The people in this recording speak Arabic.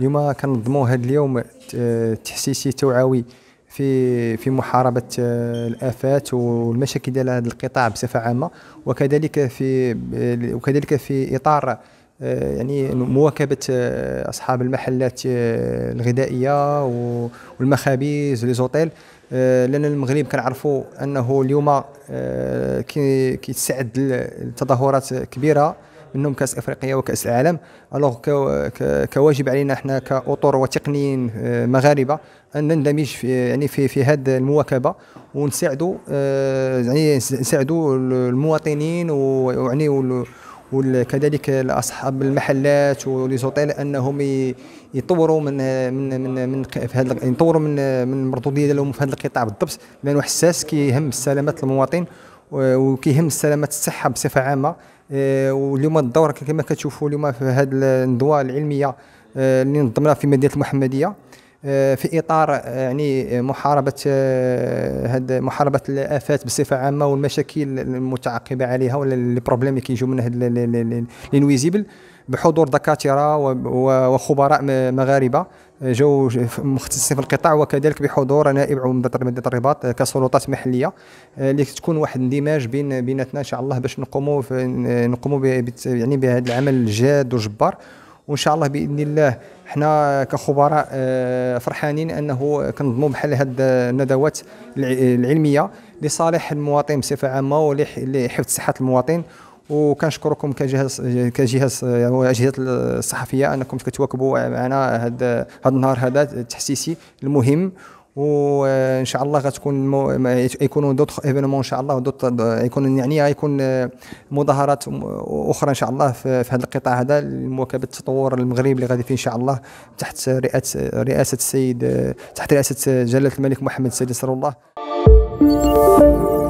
اليوم كنظموا هذا اليوم تحسيسي توعوي في في محاربه آه، الافات والمشاكل ديال هذا القطاع بصفه عامه وكذلك في وكذلك في اطار آه، يعني مواكبه آه، اصحاب المحلات الغذائيه والمخابز وليزوتيل لان المغرب كنعرفوا انه اليوم كيتسعد لتظاهرات كبيره منهم كاس افريقيا وكاس العالم الوغ كواجب علينا احنا كاطر وتقنيين آه، مغاربه ان نندمج في يعني في في هذه المواكبه ونساعدوا آه، يعني نساعدوا المواطنين ويعني وكذلك اصحاب المحلات وليزوطيل انهم يطوروا من من من من في هذا يطوروا من من المردوديه ديالهم في هذا القطاع بالضبط لانه حساس كيهم سلامه المواطن وكيهم السلامه الصحه بصفه عامه آه، واليوم الدور كما كتشوفوا اليوم في هذه الندوه العلميه آه، اللي نظمناها في مدينه المحمديه آه، في اطار آه، يعني محاربه آه، هاد محاربه الافات بصفه عامه والمشاكل المتعقبه عليها ولا لي بروبليم اللي كيجيو من هاد الانويزيبل بحضور دكاتره وخبراء مغاربه جو مختصين في القطاع وكذلك بحضور نائب عمده مدينه الرباط كسلطات محليه اللي تكون واحد الاندماج بين بيناتنا ان شاء الله باش نقوموا نقوموا يعني بهذا العمل الجاد وجبار وان شاء الله باذن الله حنا كخبراء آه، فرحانين انه كنضموا بحال هذه الندوات العلميه لصالح المواطن بصفه عامه ولحفظ صحه المواطن وكنشكركم كجهاز كجهاز آه، اجهزه الصحفيه انكم كتواكبوا معنا هذا النهار هذا التحسيسي المهم وان شاء الله غتكون مو... يكونوا دوطخ ايفينمون ان شاء الله ودوط يكون يعني غيكون آه، مظاهرات اخرى ان شاء الله في, في هذا القطاع هذا لمواكبه التطور المغرب اللي غادي فيه ان شاء الله تحت رئاسه رئاسه السيد آه، تحت رئاسه جلاله الملك محمد السيد نصر الله